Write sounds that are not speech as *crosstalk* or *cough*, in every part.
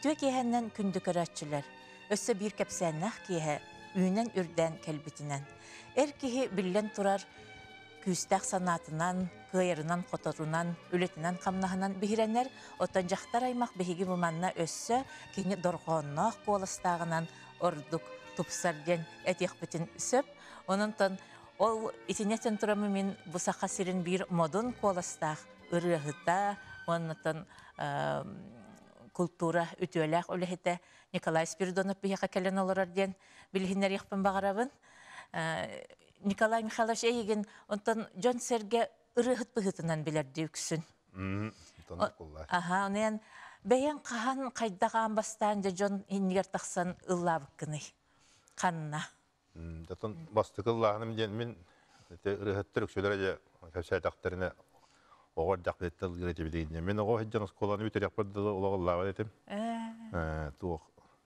Үтүе киһәннән күнді көрәтчілер. Өссі бір кәпсәннәх киһә, үйінен үрден кәлбітінен. эр киһі біллен тұрар, күүстәх санатынан, кыйырынан, хотарунан, үлетінен қамнахынан бихиреннер, оттан жақтар аймақ бихиги буманна өссө, кини дорғоннах колыстағынан ордук тупсарден әтех бүтін сөп, онунтон ол итинетен тұрамы мин бусаха сирин бір модон колыстақ, ұрығыта, онынтан культура үтөләк үләһетә Николай Спиридонов бияка кәлен олорар ден билгеннәр яқпын бағарабын. Э, Николай Михайлович әйеген онтан Джон Серге ыры хытпыгытынан билер дивксүн. Аха, онен бәйән қахан қайдаған бастан да Джон иннигер тақсан ыллабык кыны. Канна. Датан бастыкылланым ден мен ыры хыттырык сөйләргә кәсәдәктәрне оғор жақпеттал гретебедейне. Мен оғо хеджан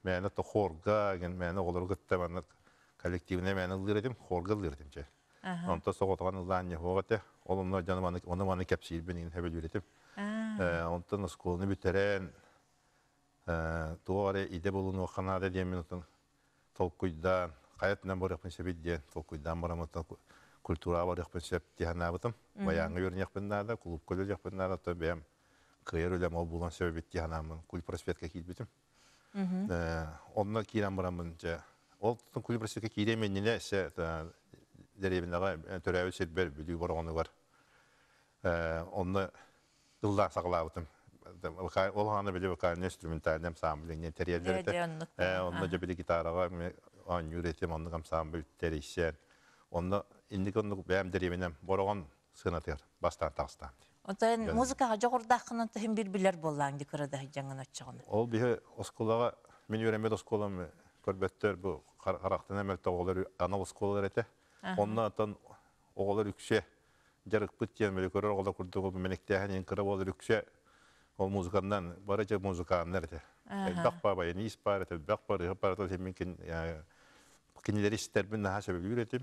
мәні хорға, мәні олар ғытта мәні коллективіне мәні лыр хорға лыр етім Онта соғытған ұлан не оғыты, оны маны кәпсейір культура бар яқпен сөп тиһана бытым баяңы берін яқпен нада клуб көлі яқпен нада то бәм кыйыр өлем ол булан сөп бит тиһанамын куль проспектка киит битим э, онна киирен барамын же ол тутун куль проспектка киире мен ниле се деребинага э, төрөбү сербер бүлүгү барганы бар Э, онны ылла саглабытым ол ханы биле вокальный инструментальный ансамбль не Э, онна же биле гитарага он юретем онны ансамбль теришсер онны индиконну бәм деременем борогон сынатыр бастан тағыстан. Онтайын музыкаға жоғырдақының тұхын бір-білер болған декорада жаңын отчығын. Ол бігі осколаға, мен өремед осколам э, көрбеттер бұл қарақтын әмелті оғылар ана осколар әті. Онна атын оғылар үкше жарық бұт кен бөлі көрер оғылар күрді бұл менектеген ең кіріп оғылар үкше ол музыкандан бары жа музыканың әрді. Бақ бар ис бар әті, бақ бар, ғып бар әті, мен кенелер істербін наға сәбебі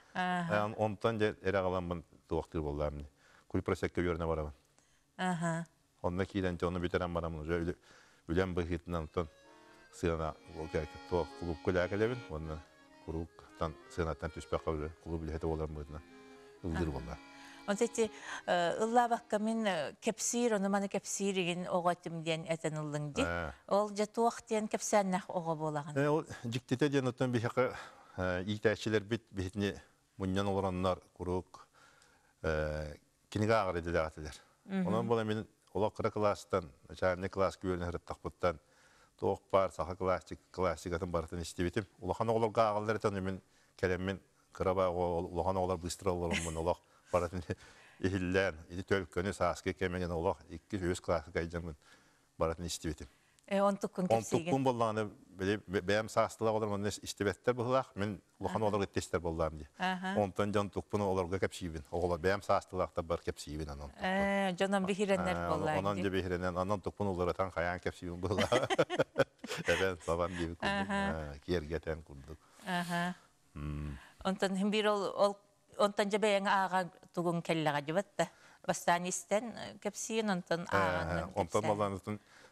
Онтан же эре қаламын туақтыр болдамын. Куль просекке верне барамын. Аха. Онна килен те оны бетерем барамын. Уже үлем бахитнан тон сына волга то клуб кулякалебин. Онна курук тан сынаттан түспе қалды. Клуб лехте болдым бұдна. Үлдір болда. Онсетти ылла бакка мен э, кепсир, оны маны кепсир деген оғатым ден әтен ылдың э. Ол же туақ ден кепсәннақ оға болаған. Э, ол жиктете ден отон бихақы итәшілер бит бетіне мұннан олғаннар құруқ кинеге ағыр еді дәғатылер. Онан бұл әмен олақ қыры класстан, жәріне класс көріне әріп тақпыттан, тоқ бар, сақы классик, классик атын барытын істеп етім. Олақан оларға ағылдар етен, мен кәлеммен қыра бағы олақан олар бұстыр оларым мұн олақ баратын ехілден, еді төл көні сасқы кәменен екі 200 классик айдың бұн баратын істеп етім онтуккун кепсиген. Онтуккун болланы бәйәм састыла олар мен истебеттер булдылар, мен лохан олар геттестер булдым ди. Онтан жан тукпуны оларга кепсибин. Огыла бәйәм састылакта бар кепсибин анан. Э, жанан бихиреннер булдылар. Анан же бихиреннен анан тукпун олар тан хаян кепсибин булдылар. *laughs* Эбен бабам дип курдук. Кергетен курдук. Аха. Онтан хим бир ол онтан же бәйәң ага тугун келлага жибатта. Бастан истен э, кепсин онтан э, ага. Онтан маланытын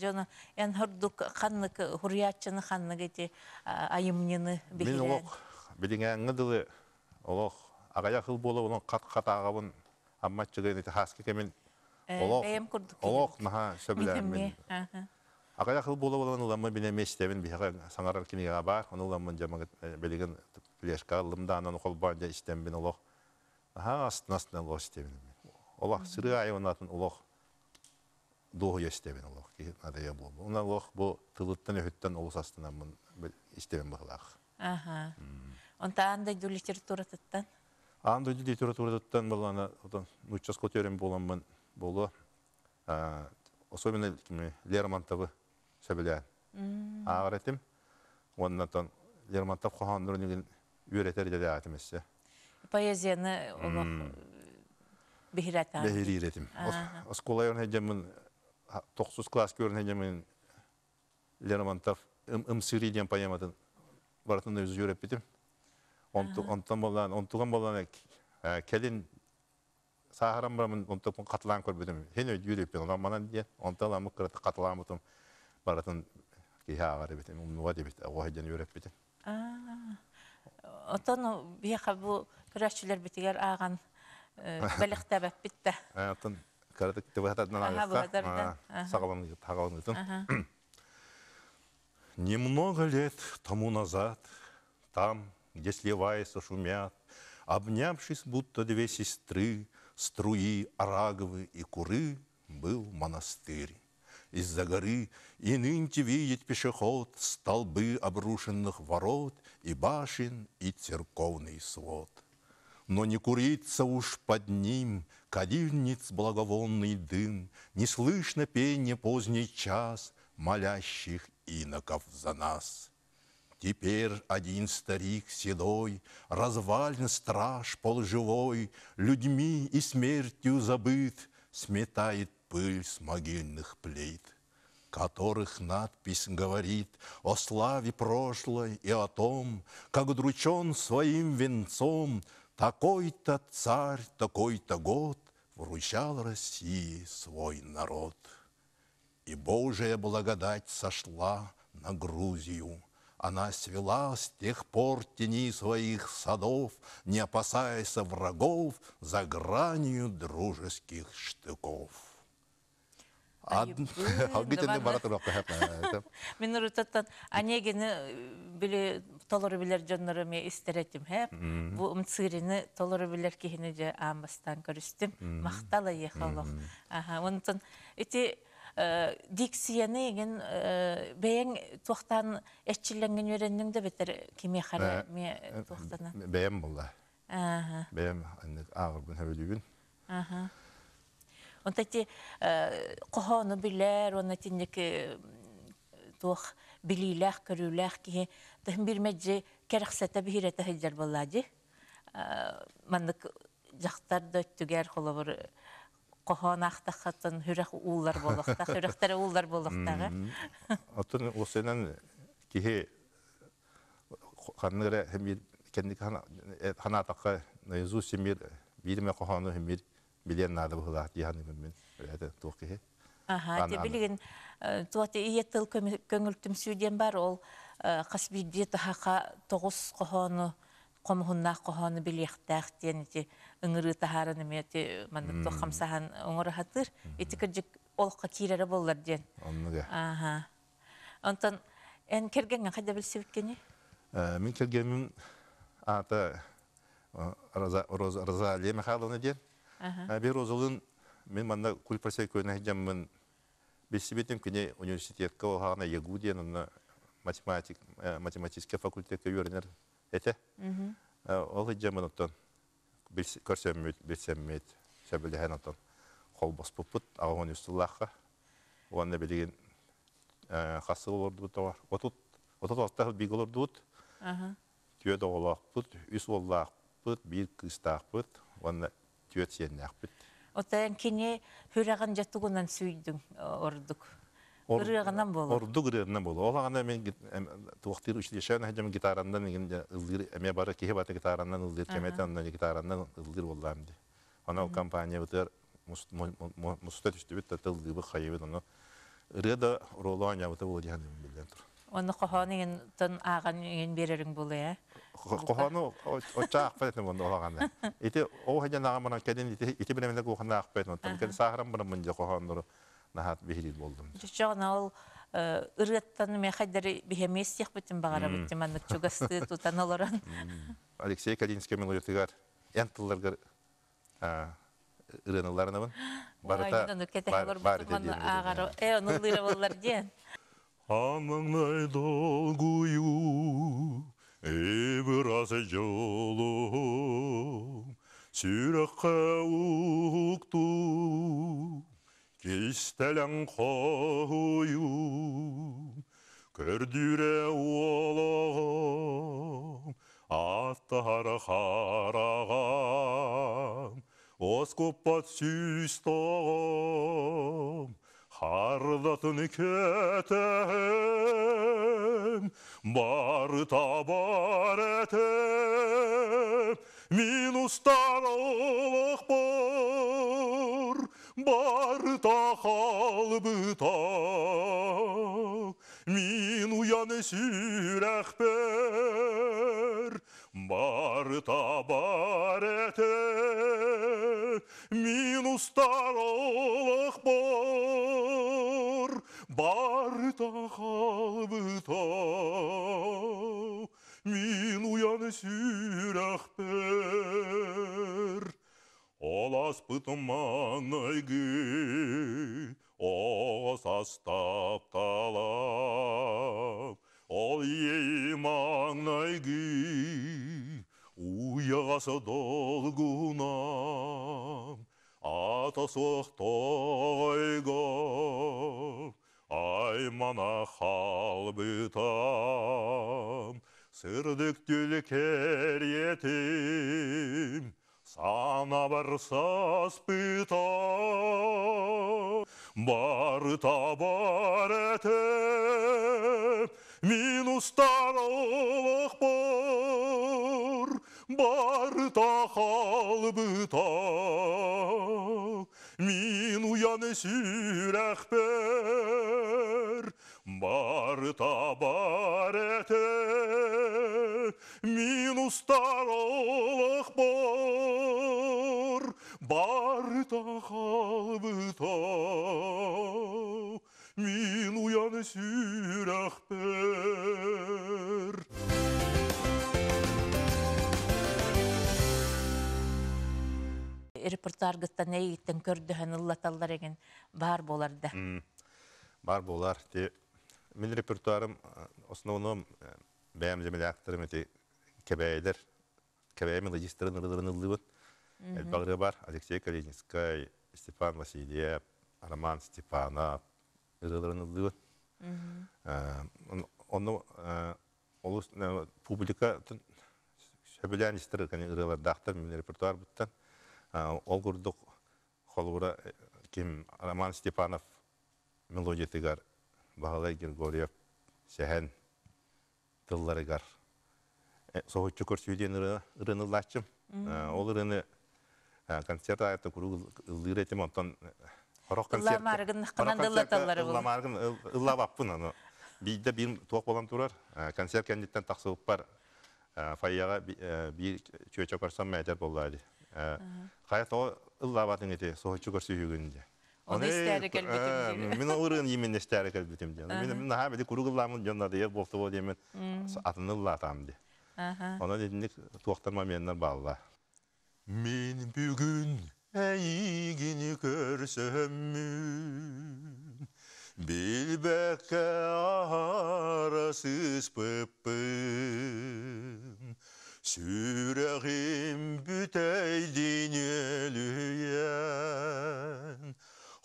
Жона, ән хұрдық қаннық, хұрятшыны қаннық әте айымнені бекерен. Мен олық, біліңе аңыдылы, олық, ағая қыл болы, олық қат-қат ағабын, амматшығын әте хаски кемен, олық, наға сөбіләм мен. Ағая қыл болы, олығын ұламын біне мештемін, бейхі саңарар кенеге бар, оны ұламын жамы э, білігін пілешқа ұлымда, анан қолбан жа іштем бін олық. Аға астын-астын олық істемін. Олық, сыры айуынатын олық доғы естебен олық, надая бұл. Уна олық бұл тылыттан өттен олыс астынан бұл естебен бұғылақ. Аха. Онта андай дұл литература тұттан? Андай дұл литература тұттан бұл ана, нұтчас көтерем болам бұл болу. Особенно Лермонтовы сөбілен. Ағыр етім, оннан Лермонтов қоған нұрынеген үйретер деді әтімесі. Поэзияны олық бихиретім. Бихиретім. Осколайын әжемін тоқсыз класс көрінегемен Лермонтов «Имсири» деген поэматын баратында өзі үйреп бітім. Онтан болан, онтуған болан, келін сахарам барамын, онтан көр бітім. Хен бұтым баратын *laughs* карата тыватат на нагыста сагалан тагалан гытын немного лет тому назад там где сливаясь шумят обнявшись будто две сестры струи араговы и куры был монастырь из-за горы, и нынче видит пешеход столбы обрушенных ворот и башен, и церковный свод. Но не курится уж под ним Кадильниц благовонный дым, Не слышно пение поздний час Молящих иноков за нас. Теперь один старик седой, Развален страж полживой, Людьми и смертью забыт, Сметает пыль с могильных плит которых надпись говорит о славе прошлой и о том, как удручен своим венцом такой-то царь, такой-то год Вручал России свой народ. И Божия благодать сошла на Грузию. Она свела с тех пор тени своих садов, Не опасаясь врагов за гранью дружеских штыков. Агытынны *laughs* бара турак кахап. Мен урутаттан анегене *laughs* э, биле толору билер жоннору ме истеретим хеп. Э, Бу умцырыны толору билер кихине же амбастан көрүстүм. Мактала ехалок. Аха, онтон эти э, диксияны ген бәйән туақтан әтчілленген өреннің де бетер кеме қара ме туақтана. Бәйән болды. Бәйән ағыр бұн Аха. Он тати э, кохону билер, он тинник тух билилях, көрүлях ки, тахын бир мәджи кәрәксәтә бирәтә хәҗәр буллади. Маннык жактар да түгәр холавыр кохон ахтахатын хүрәх уллар болохта, хүрәхтәре уллар болохтагы. Атын осенен кихе ханныгра һәм кенди хана э, хана тақа наизу семир бирме кохону һәм бир билен нады бұғылақ дияны мен біләді туқ кеге. Аха, те білген туаты иет көңілтім сөйден бар ол қас бүйде тұхақа тоғыз құхоны қомғынна құхоны білектәқ ден те үңірі тахарыны ме те манды тоқамсахан оңыры хатыр еті кірдік олыққа кирері болдар ден. Онныға. Аха. Онтан, ән кергенген қайда білсе біткені? Мен кергенмін аты Роза Лия Михайловна ден. Бер озылын мен манна кульпарсай көне жаммын бесибетем кине университетка оһана ягудияны математик э, математический факультетке үйренер әте. Ә, ол жаммын оттон көрсөммөт бесеммет сөбөлөһөн оттон кол боспупут агон үстүллахка уанна билигин э, хасыл болду товар. Отут отут астах биголор дут. Аха. Түйөдө олақ бұт, үс олақ бұт, бір кыстақ бұт, онна түөт сиэнне ахпыт. Отаян кини хүраган жаттугунан сүйдүң ордук. Ырыганан болу. Ордук ырыганан болу. Ол мен туақтыр үшлешен хәжем гитарандан еген ылдыр әме бары кеһе бата гитарандан ылдыр кеметандан гитарандан ылдыр болдым ди. Ана ол компания бутер мустат үстүбүт татылды бу хайыбын аны. Ырыда ролуан ябыта болу дигән белдән тур. Оны қоғаны тын аған берерің е? Қоғаны отча ақпетінің бұнды оғағанда. Иті оу хәден кәден иті қоғаны кәді сағырам болдым. ол э, тек бағара анық чугасты *laughs* тұтан Алексей Калинский мен ұйыртығар *gasps* *laughs* амыңнай долгую эбырасы жолум сүйрөккө укту кистелен коюм көрдүрө ологом аттар карагам оскуппат сүйстогом Қардатын кетем, бар табар әтем, мен ұлық бар, бар тақал бұтақ, мен сүрәқ сүрәқпер, табар әте, минустар олық бар, бар тақалбыта, мин уяны Ол бер. Олас пытыман айгі, астап ал 예망날기 우여서 ай мана қал аймана халбытам сырдык түлекер етім, сана сас бұтам. бары табар әтіп минустарлық бар бар тақал бұта мин уяны барта бар табар әте пор бар бар тақал так Милуя сюрах пер. Репортаргыста нәйеттен көрдіхін ұллаталар еген бар боларды. Бар болар. Мен репертуарым основном бәйім жемелі акторым әте кәбәйлер, кәбәй мелодистерін ұрылырын ұллығын. Әлбағыры бар Алексей Калининскай, Степан Васильев, Роман Степанов, ызылырынылдыгы. Оны олус публика сөбілән істірі кәне ырылар дақтар мен репертуар бұттан. Ол күрдік қолғыра кем Роман Степанов мелодия мелодиятыгар Бағалай Гергорьев сәһән тылларыгар. Соғытчы көрсүйден ырынылачым. Ол ырыны концерт айты күрі ылдыр етім, онтан Ламаргын қанандылы таллары бұл. Концерт кәндеттен тақсылып бар. Ә, Файяға бір ә, болды. Ә, соғычы Мен ұрын Мен Мен бүгін әйгіні көрсөммүн билбекке арасыз пыппын сүрәғим бүтәй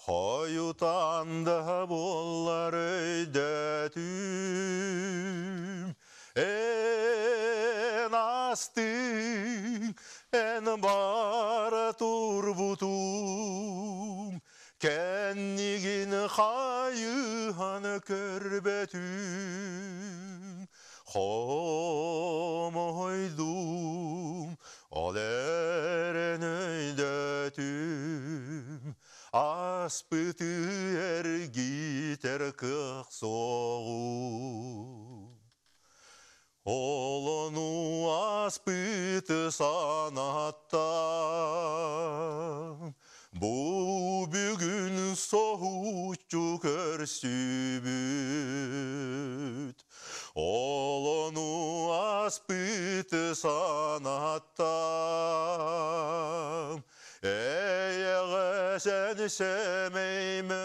Қой ұтанды аспыты санаттан бұл бүгін соғучу көрсібіт олону аспыты санаттан әйеғі сәні сәмеймі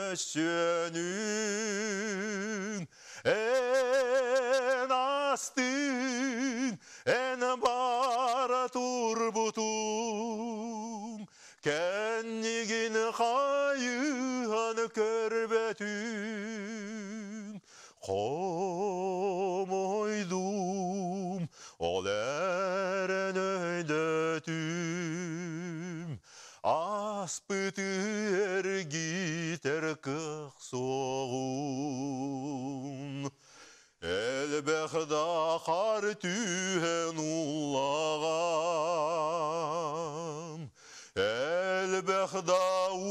бар түйін улаған әлбәхдау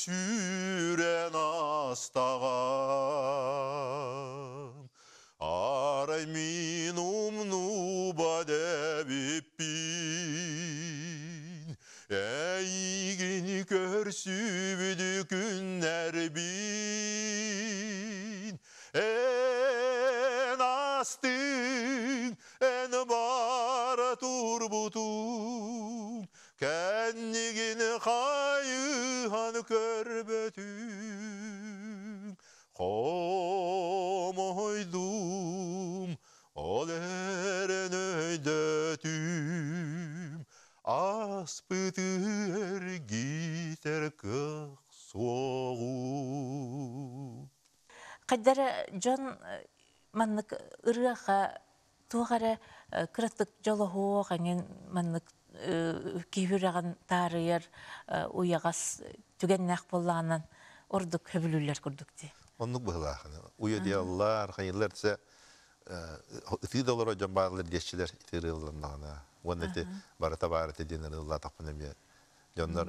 сүйрен астаған арай Қайдара жон э, маннык ырыаха туғара э, кыраттык жолохоо ханген маннык э, кибираган таарыйар уягас түгеннах боллаганан ордук хөбүлүлөр курдук Оннук Уя диаллар, жон те барата барата денер ылла тапны бе. Жондар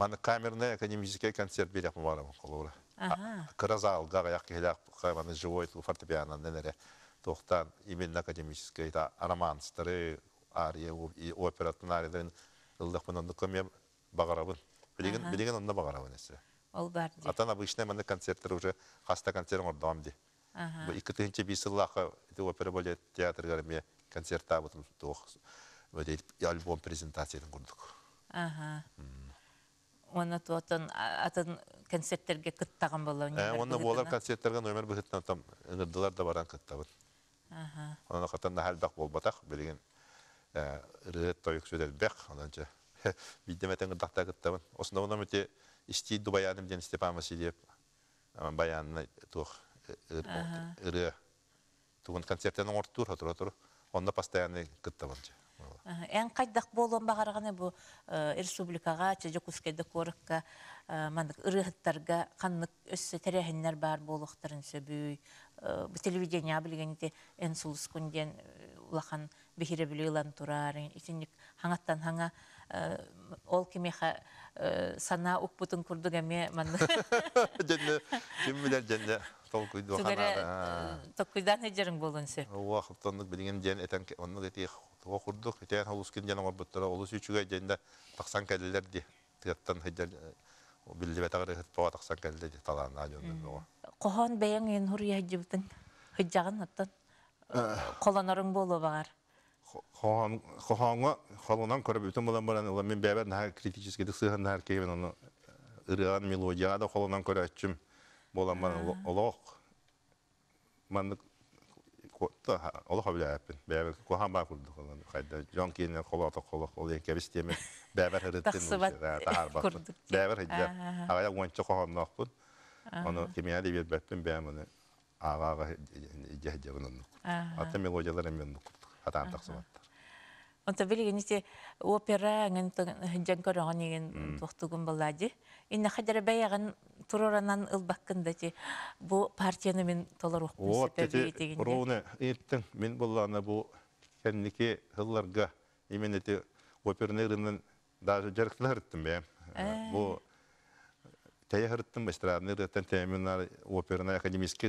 Маны камерный академический концерт берек мубарам холура. Кразал гаяк келяк кайманы живой ту фортепиано ненере. Тохтан именно академический та роман старый ария и опера тнариден ылдык менен документ багарабын. Билген билген онда багарабын эсе. Ол бар. Атан обычный мана концерттер уже хаста концерт ордам ди. Бу 2-нче бисыллаха опера болет театр гарме концертта бутун тох. Бу альбом презентацияны курдук. Ага оны тұлатын атын концерттерге кыттаган болу? Э, оны болар концерттерге номер бұхеттен там ыңырдылар да баран кыттабыт бол батақ, нахалдак болбатак тойық сөйдер э, тойук сөдел бек бейдеметін бидеметен ырдакта Осында оны мете істей дубаяным ден степан васильев баянны тух ыры э, тугун концерттен ортур тұр, онында онна постоянный жа. Ән қайдақ болуын бағарғаны бұл э, республикаға, чәжі күскеді көрікке, э, мандық ұрығыттарға қанлық өссі тәрәхінлер бар болуқтарын сөбүй, э, телевидение білгенде ән сұлыс күнден ұлақан бехире білейлан тұрарын, итінік хаңаттан хаңа ол кемеха сана ұқпытын күрдігіме мандық. *laughs* Жәнді, кембілер жәнді. Толкуйду ханара. Толкуйдан әжерің болын сөп. Уақыптанлық білген жән әтен, оның әтек оқырдық тән халускин жана мабыттара олус үчүгө жайында таксан кәлелер ди тыяттан хыдал э, билдебетагыр хытпа таксан кәлелер талаан бого кохон аттан мен э. критический котта олох бәбе бәбе кохан ба курдук кайда жон кийине кола то кола кола Онта билгенисте опера аңын хыджан көрөҕөн иген туохтугун баллади. Инне хадара бэйаган туроранан партияны мен толорук бисепебиетигин. Ровна мен буллана бу кенники хылларга именно эти опернеринен даже жарыктылар иттим бе. Бу тәйәр иттим эстрадный академический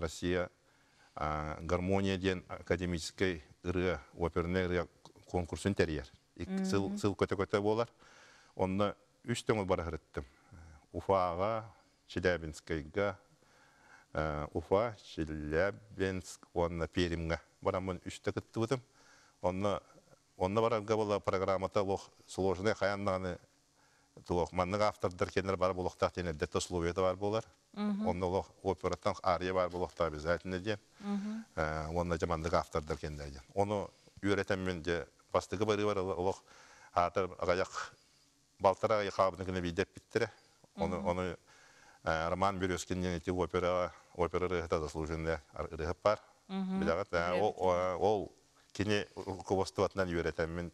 Россия гармония ден академический ыры оперный ыры конкурсын тәрер. Сыл сыл көтө-көтө болар. Онны 3 төңөл бара хырыттым. Уфага, Челябинскайга, Уфа, Челябинск, онна Перимга. Барамын 3 тә кытты бутым. Онна онна барамга бола программата лох сложный хаяннаны Тулохманның автордар кенер бар болуқтақ тенер дәтті словеті бар болар. Он олох ария бар обязательно де. жамандық автор Оны бастығы Оны, Роман Березкиннен опера, опера заслуженный бар. Э, ол кене руководствоватынан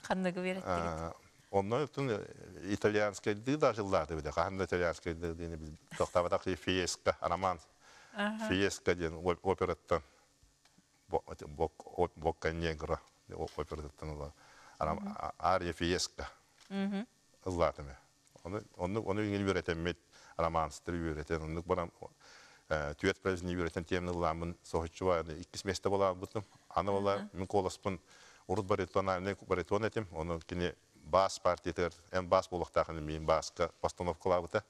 Қандығы итальянская дыда жылдарды биде кандай итальянская дыдыны биз токтабадак фиеска роман фиеска ден операттан бокка негра операттан ыла ария фиеска ыллатыме оны оны иңил үйрөтеммит романстыр үйрөтен онук барам түет праздник үйрөтен темин ыламын сохочубайны иккис месте болабытым аны бала мен колоспун урут баритональный баритон этим ону кине бас партитер, әм бас болықтағын мен басқа постановкалабыта.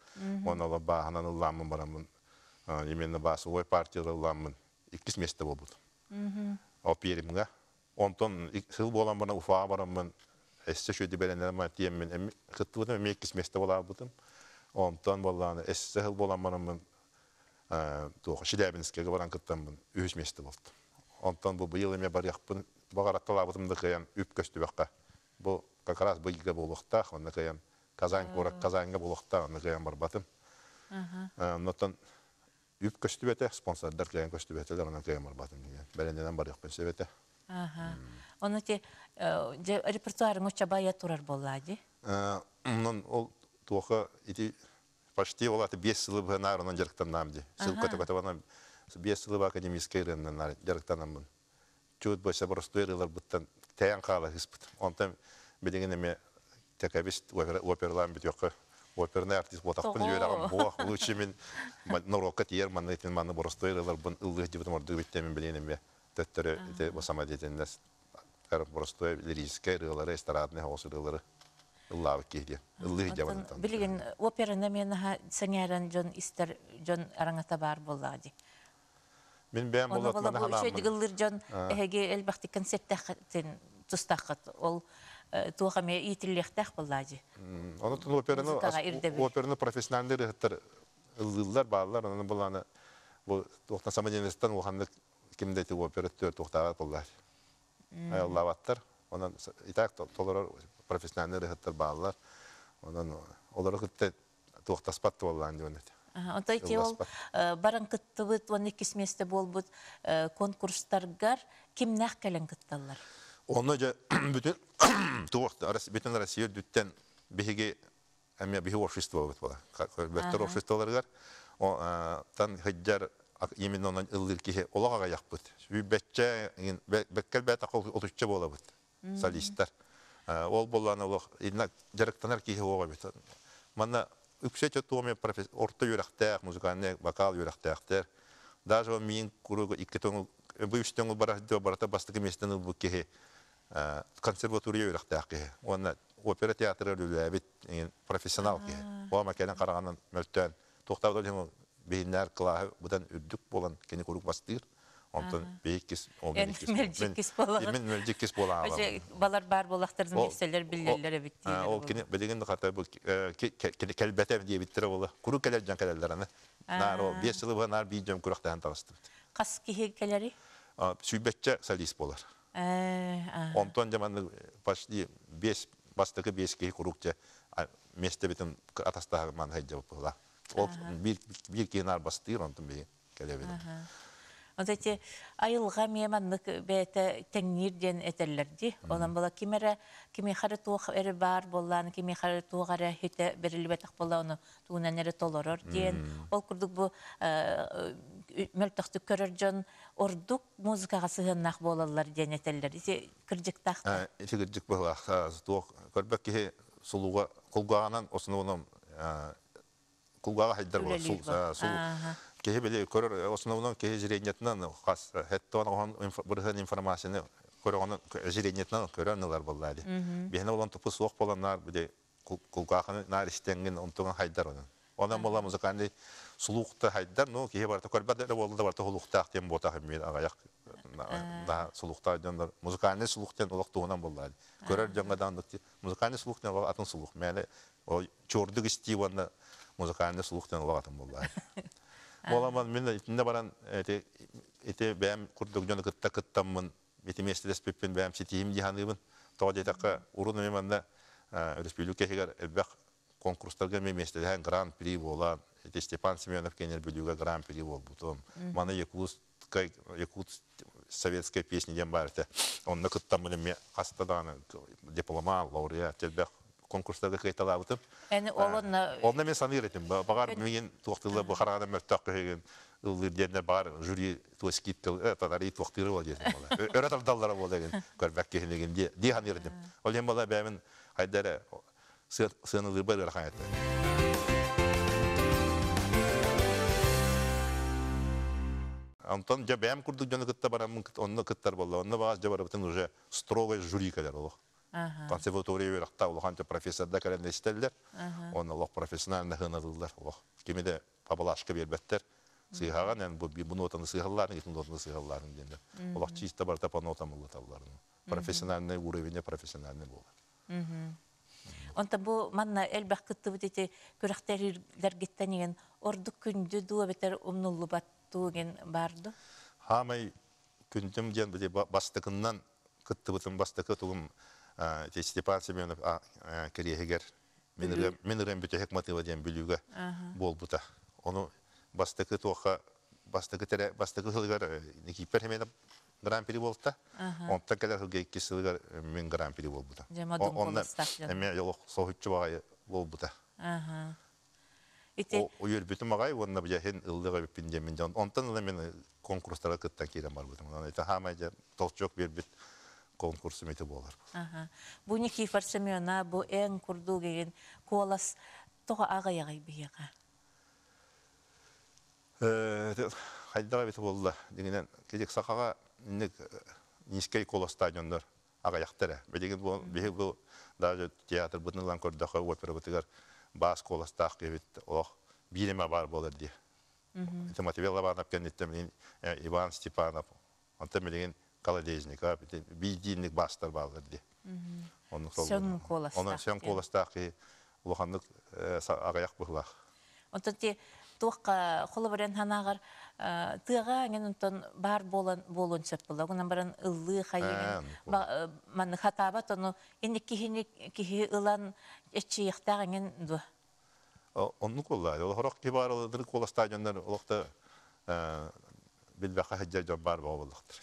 Оны ала бағынан ұлламын барамын. Именно басы ой партиялы ұлламын. Иккіс месті болбуд. Ол перімге. Онтон сыл болам барам, уфа барамын. Эссе шөді бәрінен мәтиемін. Қытты бұдым, мен иккіс месті болабыдым. Онтон боланы, эссе сыл болам барамын. Тоғы Шилябинскеге баран қыттамын. Үйіз месті болды. Онтон бұл бұйыл еме бар яқпын. Бағаратталабыдымды қиян, үп көсті баққа. Бұл как раз быйга болуқта, оны қайым, казань көрік Казанға болуқта, оны қайым бар батым. Нотан үп көстібеті, спонсордар қайым көстібетілер, оны қайым бар батым. Бәленденен бар жоқпен себеті. Он эти репертуарын ұча бая тұрар болады? Э, Он ол туақы, почти вот это без силы бы олаты бес сылы бұғынар, оның жеріктен намды. Сыл көті-көті бұғынан бес сылы бұғы академийскай рыннан жарықтанамын. Чуд бойса бұрыстуырылар бұттан тәйін қалы Он там бидеген эме тәкәбис оперлан бит йоқы оперный артист ботақпын жүйрәм буақ лучше мен норокка тиер манны итен манны боростойрылар бун ыллы деп морды биттем билен эме тәттәре де босама деденнәс кар боростой лирическая рылары эстрадный хосырылары ыллавы кейде ыллы дебан билген операны мен ха жон истер жон араңата бар болады Мен бәм болатмын ханамын. Оны болабы үші дігілдір жон әге әлбақты концерттәқтен тұстақыт. Ол туға мен итиллехтәк боллади. Оны тун операны операны профессиональный рехтер ыллылар балалар аны бұланы, бу тоқта самодеятельностьтан уханды кимде ти опера төр тоқтаға боллар. Аяллаваттар, онан итак толорар профессиональный рехтер балалар. Онан олар кытты тоқтаспат боллан дионет. Онтай те ол э, баран кыттыбыт, оны кисместе болбут э, конкурстаргар кимнәк кәлен кытталар. Оны же бүтін туақта бүтін Россия дүттен биһиге әме биһи общество бит була. Беттер обществоларга о тан именно ылдыр киһе олага як бит. Бетчә була бит. Солисттар. Ол инна бит. Мана үксәчә туме профессор орта музыканы Даже мин барата консерватория үрәхтәк кеһе. Оны опера театры лүләбит профессионал кеһе. Ол мәкәнен караганын мөлтән тоқтап дөлһем бейнәр кылаһы будан үрдүк болан кене курук бастыр. Онтон бейкис ол мөлҗикис бола. Мен мөлҗикис бола. Балар бар болақтырдың мисәлләр билләләре бит. Ол кені белеген хата бу кене кәлбәтәм дип биттер була. Куру кәләр җан кәләрләрне. Нар ол 5 ел бар нар биҗем курактан тагыстым. Кас киһе кәләре? Сүбәтчә солист болар тон жаман почти бес бастығы беске құрукча местебетін атастағы ман Ол бир кейін арбастыр айылға меман бәті тәңнирден әтәллерді. Онан бола кимері, кими бар кими оны Ол бұ мөлтөктүк көрөр жон ордук музыкага сыгыннак болалар денетеллер исе кырдьыктак э, исе кырдьык болах туок э, көрбөк кихи сулууга кулгааганан основном э, кулгага хайдар болот сул сул кихи били көрөр основном кихи жиренетинен хас хеттон огон бырысын информацияны көрөгөнүн жиренетинен көрөнүлөр болла ди бехне болон тупу суок болоннар били кулгаганы нариштенген онтуган хайдар онун онан бола музыканы сулуқта хайдар, ну, кие барта көрбәдә дә булды барта хулукта тем бота һәм мин агаяк да сулукта җандар музыканы сулуктан улак тугынан булды. Көрәр җангадан дикти музыканы сулуқтен улак атын сулук. Мәне о чордык истиванда музыканы сулуқтен улак атын булды. Боламан мин итендә баран эти эти бәм курдык җаны кытта кыттаммын. Эти мәсәләс пеппен бәм ситим диһаныбын. Тоҗа такка урын мен манда э, республика хигәр конкурстарга мен мәсәлән гран-при булган Ити Степан Семенов кенер бюлюга грамм перевод бутом. Мана якут якут советская песня дембарте. Он накыт там мне астаданы диплома, лауреат, тербек конкурстарга кайтала бутып. Эне э, олонна Олонна мен саныретим. Багар мен тоқтылы бұхарана мөттақ кеген э, э, ылдердерне бар жюри тоскит татар ит тоқтыры бол десем бала. Өретар даллары бол деген көрбәк кехнеген ди ди ханырдым. Ол ем бала бәмен айдәре сынылыр бар хаяты. Антон, я бәм курдук жоны кытта барам, онны кыттар болла, онны бағаз жа барабытын уже строгой жюри кәлер Ага. Консерватория верақта олық анча профессорда кәлен естелдер, онны олық профессионально хынадылдар олық. Кемеде пабалашқы бербеттер, сыйхаған, ән бұл нотаны сыйхаларын, етін нотаны сыйхаларын дендер. Олық чисто бар тапа нотамылы талларын. Профессиональный уровень, профессиональный болар. Онта бу манна элбах кытты бу дете көрәхтәрләр деген ордук күндү дуа бетер умнуллы туыген барды? Хамай күндім ден біде бастықыннан кытты бұтын бастықы туым Степан Семенов керегер. Мен үрем бүті хекматыва ден білуге бол Оны гран болта. Онтан кәлер мен гран-при бол бұта. Ойыр бүтім ағай, онына бұяхен ұлдыға біппін демін жан. Онтан ұлы мен э, конкурстарға күттен кейден бар бұдым. Оны айта хамай жа, толт бір бер біт конкурсы меті болар. Бұ не кейфар семена, бұ әң күрду кейін қолас тоға ағай ағай бияға? Э, Хайдаға біті болды. Дегенен, кезек сақаға нискей э, кола стадиондар ағаяқтары. Бәдеген бұл, бұл, даже театр бұтынылан көрді, опера бұтығар бас коластах кебит ох билеме бар болот ди. Это мотивелла бар напкен Иван Степанов. Он там деген колодезник, а бидинник бастар балдыр ди. Сен коластах. Онан сен коластах и ағаяқ агаяк булах. Онтон туаққа қолы бірен ханағыр тыға аңен онтон бар болан болон сөп болла гунан баран ыллы хайын ман хатаба тону енді кихини кихи ылан эчи яхта аңен ду онну колла ол хорок кибар дыр кола стадиондар улакта э, билбаха хаджа жо бар болдуктур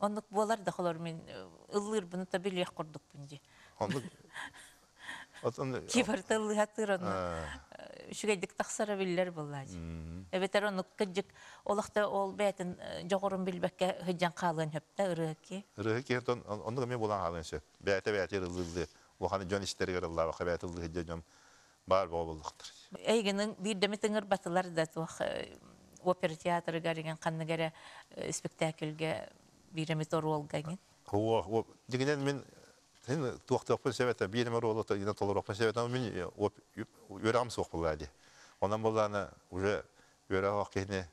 оннук болар да холор мен э, ыллыр бұны та билех құрдық бүнде. оннук *laughs* Кибартылы хатыр оны. Э. Э, Шүгәйдік тақсара биллер боллаж. Эбетер оны кыджик олақта ол бәтін э, жоғырын билбәкке хыджан қалын хөпті ұрығы Ұрығы оны мен болан қалын сөп. Бәті бәті ұрылылы. Ваханы жон істері көрілла, вақа бәті ұрылы хыджан бар боғы болдықтыр. Әйгінің бирдеме тыңыр батылар да туақ опер театры гареген қанны гәрі спектакльге бирдеме тору олғаген. Дегенен мен Тен туақтық севет, бейін мәрі олы тағына толырық севет, мен өрам соқ болады. Онан болданы уже өре оққені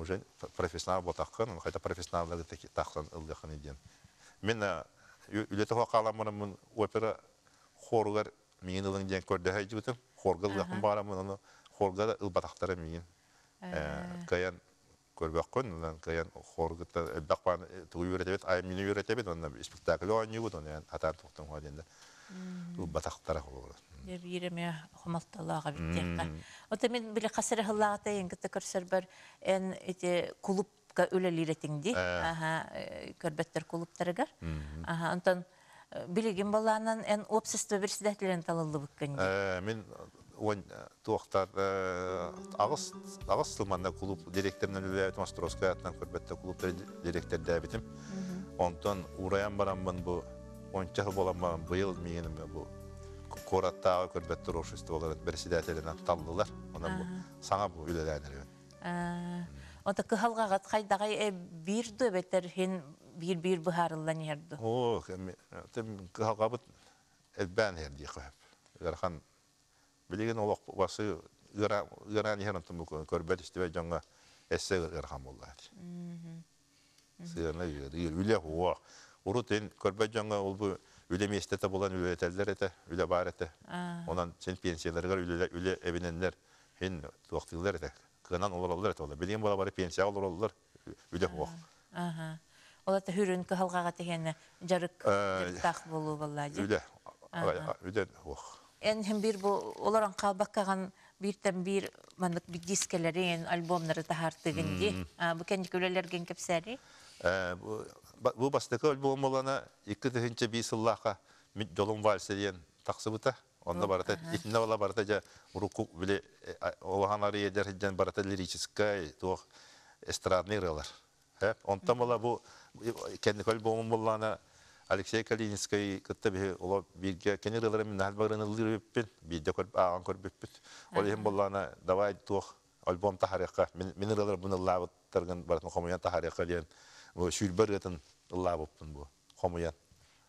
уже профессионал ботаққын, қайта профессионалды тақсан ылдықын еден. Мен үлеті қоқаламырымын опера хорғар мен ылың ден көрдіғай жүгітім, хорғар ылдақын барамын, оны хорғар ылбатақтары мен каян көрбөккөн кыян хоргыта бакпан туй үйрөтөбөт ай мини үйрөтөбөт онда спектакль ойнуйбут оны атар туктун хо дегенде бул батактара болот иреме хомалталаага биттекка ота мен биле касыра хыллагата энгите көрсөрбөр эн эти клубка үлелиретиңди аха көрбөттөр клубтарыгар аха онтон билигин балаанын эн общество председателин талылыбыккын мен он э, ағыс э, ағыс сылманна клуб директорынан үле Мастровская көрбетте клуб директор дәбитим. Онтон ураян бараммын бу онча боламбан быйыл миеним бу кораттагы көрбетте талдылар. саңа Ота бир О, Билеген олақ басы Иран ехен антым көрбәт істебе жаңа әссе ғырхам болар. Сыйырна үйер. Үлі хуақ. Уру тен көрбәт жаңа ол бұ үлі местеті болан үлі әтәлдер әті, үлі бар әті. Онан сен пенсияларға үле үле хен туақтығылар әті. Қынан олар олар әті олар. Білген бола бары пенсия олар олар үлі хуақ. Олар та хүрін кығалғаға тегені жарық э, тақ болу болла. үле үле хуақ эн хем бир бу оларан калбаккаган биртен бир мандык бит дискелерин альбомнары тахартыгынди бу кенди көлөлөрген кепсери бу бастыкы альбом болана 2-нче бисыллаха мит жолун вальсерен таксыбыта онда барата итне ола барата жа руку биле олаханары едер жан барата лирическая то эстрадный рылар. Онтан бола бу кенди альбом болана Алексей Калининский кытта бе ол бирге кенер ылары мен нал барыны ылыр беппен бидде көр аган көр беппен. Ол ем боллана давай тух альбом тахарыка мен ылары буны лабыт тарган баратын хомуян деген. ден шүл бәргәтен лабыппын бу хомуян.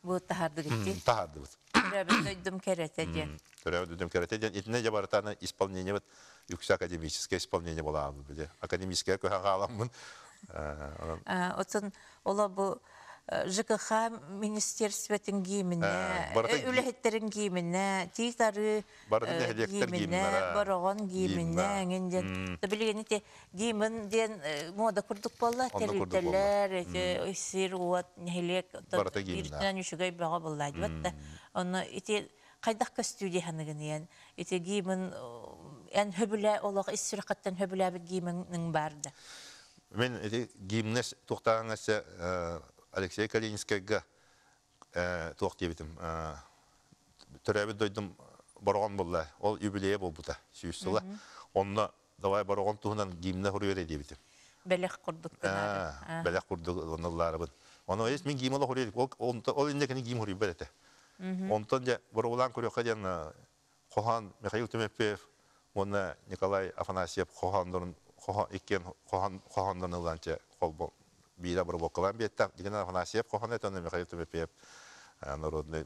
Бу тахарды гитти. Тахарды бут. Төрәбөдөйдім кәрәте ден. Төрәбөдөйдім кәрәте ден. Итіне жабартаны исполнение бут. Юксе академическое исполнение бола алды. Академическое көһәң аламын. Э, э, Отын ола бу ЖКХ министерство тингимине, э, э, үләһеттерин э, гимине, титары гимине, бараган гимине, генде. те гимен ден мода құрдық болла теритәләр, сир уат нәһелек иртән юшугай бага булла дивәттә. Қайдақ ите кайдак көстүди ханыгын Ите гимен ән, хөбүлә олак иссүр барды. Мен Алексей Калининскайга э, тоқ дебетім э, түрәбі дойдым барған болла, ол юбилей бол бұта, сүйістіла. Онына давай барған туғынан гимна хұры өрей дебетім. Бәлек құрдық э, кінәрі. Бәлек құрдық оналары бұд. Оны өз мен гимала хұры өрей, ол ендекінің гим хұры бәлеті. Онтан де бір олан көрі қаден Қохан Михаил Төмеппеев, оны Николай Афанасьев Қохандырын, Қохандырын ұлан те қол бол бира бурбоккалан биеттак деген Михаил народный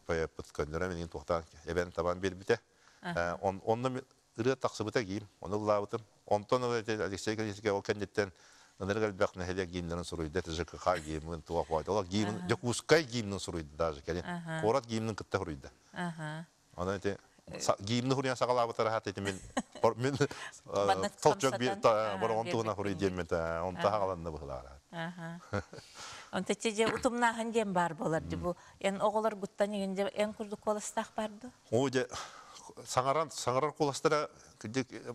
мен эбен табан Он онны ыры оны Алексей ол Ныргал тежек ха туа Ол даже мен *laughs* Онта теже утумнахан дем бар болар, бұл. Ен оғылар бұттан егенде ен күрді қоластақ барды? О, де, саңаран, саңарар қоластыра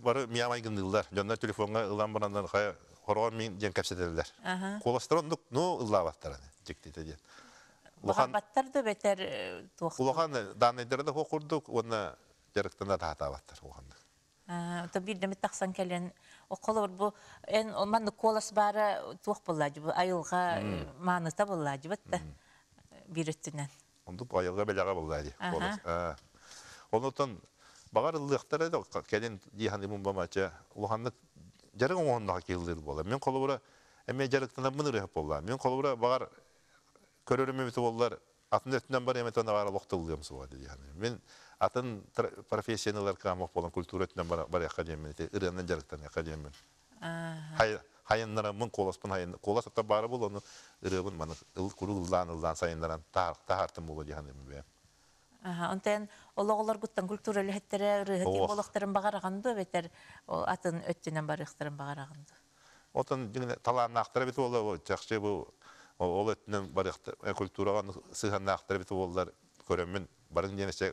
бары миямай гындылдар. Жонна телефонға ылан бұрандан қая хорға мен ден кәпседелдер. Қоластыра ондық, ну, ылла баттараны, жектейді ден. Бұған баттарды бәтер э, туақты? Ұлған э, данайдарды қоқырдық, оны жарықтында тағата баттар оғандық. Та бірдемет тақсан Оқылыр бұ, ән олман Николас бары туық болады бұ, айылға маңызда болады бұтты бір үттінен. Онды айылға бәліға болады. Онытын, бағар ұлықтар әді, кәлін дейханды мұнбамача, ұлғанны жарың оңындағы келдір болды. Мен қолы бұра, әме жарықтынан мұныр ехіп болды. Мен қолы бұра, бағар көрерімі біті болдар, атында өттінен бар еметі анағары лоқтылығым сұға дейді. Мен атын профессионалар қамық болан культура бар академия ырынан жарықтан академия бары бұл, оны үрігін маны ыл куру ұлдан, ылдан сайындаран тахартым боло жахан эми бе онтен ологолор гуттан культура лехеттере ырыхти бағарағанды, багараганды бетер атын өттүнөн барыктырын багараганды бит боло жакшы бұл ол э, культурага боллар көрөмүн барын денесе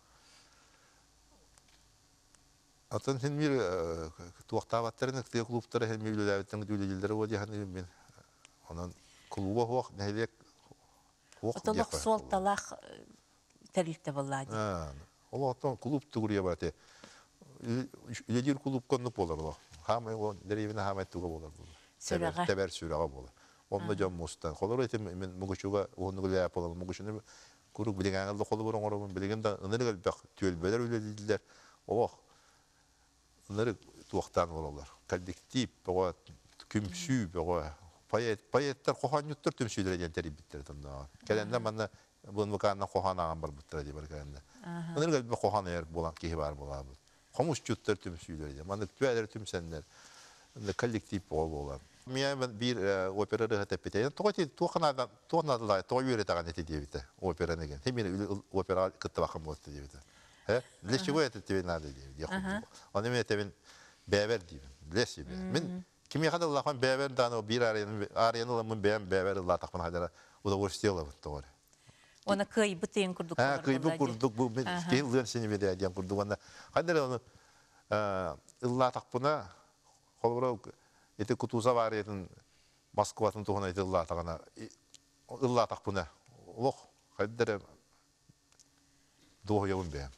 Атын хин мир э, туақта баттарын ықтия клубтары хин мир үләбеттен дүлелдері ол яхын мен. Онан клуба хоқ нәйлек хоқ. Аталақ тәрілікті Ол оттан клуб түгірге бәте. Үледер клуб конны болар ол. Хамай ол дәрейбіне хамай түгі болар. Сөреға. Тәбәр сөреға болар. Онда жан мұстан. Қолар мен мұғышуға оны Мұғышыны білген қолы бұрын білген да бәлер Ныры туақтан болалар. Коллектив бұға, күмсі бұға, поэттар қоқан юттыр түмсүйдер еден тәріп біттір қоқан аған бар бұттыр дейді бар кәлемді. болан, кейі бар болан бұд. Қомыс юттыр түмсүйдер Коллектив бұға Мен бір опера рыхат опера неген. болды Для чего это тебе надо? Он имеет тебе бәбәр дейбін, білесіз бе. Мен кімге қада лақан бәбәр даны, бір арияны мен бәм бәбәр латақпын қадара удовольствие лабын тоғыр. Оны күй бұтын күрдік. А, күй бұ күрдік, бұл мен кейін лығын сені беді әден күрдік. Оны қадара оны латақпына кутуза еті күтуза бар етін Москватын туғына еті латағына. Латақпына. Лоқ, қадара дуғы елін бәм.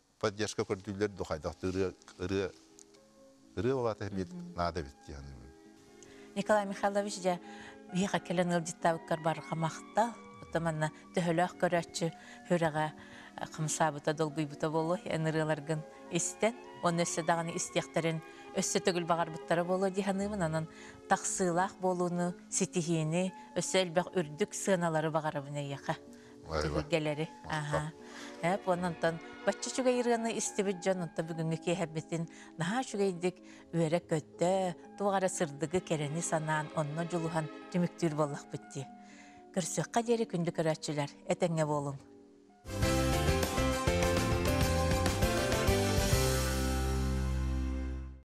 поддержка көрдүлер духайдакты ыры ыры ыры болаты бит надо бит яны Николай Михайлович же виха келен ылдиттабыккар бар хамахта утаманна төһөлөх көрөччү хөрэгэ кымсабыта э, долгуйбута болу энырыларгын истен он өссө даганы истехтерин өссө төгүл багарбыттары болу диханыбын анан таксыылаах болууну ситихини өссө элбэх үрдүк сыаналары багарабын эйяха түгігелері. Әп, онынтан баччы чугай ирганы истебит жан, онта бүгінгі кехәббетін наха чугайдик үйәрі көтті, туғара сырдығы керені санаан, онна жулухан түміктір боллақ бітті. Күрсөққа дері күнді көрәтчілер, әтәңе болың.